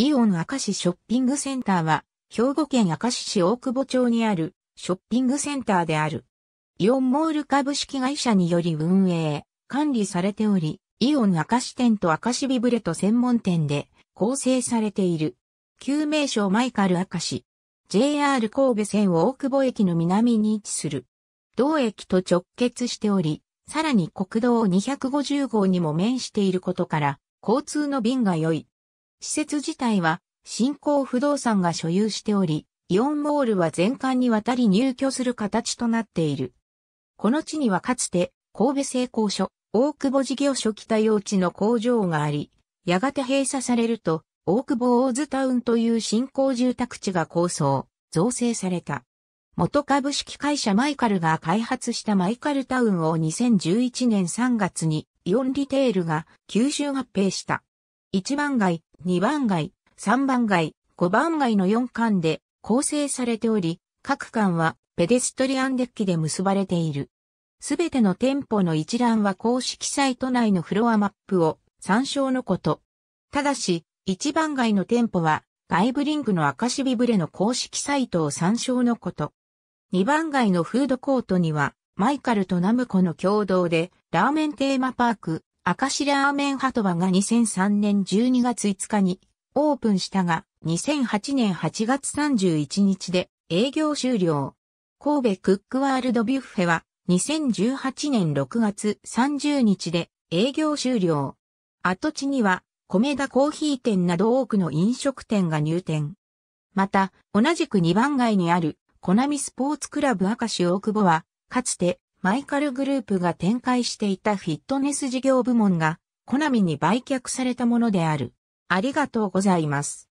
イオン明石ショッピングセンターは、兵庫県明石市大久保町にあるショッピングセンターである。イオンモール株式会社により運営、管理されており、イオン明石店と明石ビブレと専門店で構成されている。旧名称マイカル明石。JR 神戸線を大久保駅の南に位置する。同駅と直結しており、さらに国道250号にも面していることから、交通の便が良い。施設自体は、新興不動産が所有しており、イオンモールは全館にわたり入居する形となっている。この地にはかつて、神戸製鋼所、大久保事業所北用地の工場があり、やがて閉鎖されると、大久保オーズタウンという新興住宅地が構想、造成された。元株式会社マイカルが開発したマイカルタウンを2011年3月にイオンリテールが吸収合併した。1番街、2番街、3番街、5番街の4間で構成されており、各間はペデストリアンデッキで結ばれている。すべての店舗の一覧は公式サイト内のフロアマップを参照のこと。ただし、一番街の店舗は外部リンクの赤シビブレの公式サイトを参照のこと。二番街のフードコートにはマイカルとナムコの共同でラーメンテーマパークカシラーメンハトバが2003年12月5日にオープンしたが、2008年8月31日で営業終了。神戸クックワールドビュッフェは2018年6月30日で営業終了。跡地には米田コーヒー店など多くの飲食店が入店。また、同じく2番街にあるコナミスポーツクラブ明石大久保は、かつてマイカルグループが展開していたフィットネス事業部門が、コナミに売却されたものである。ありがとうございます。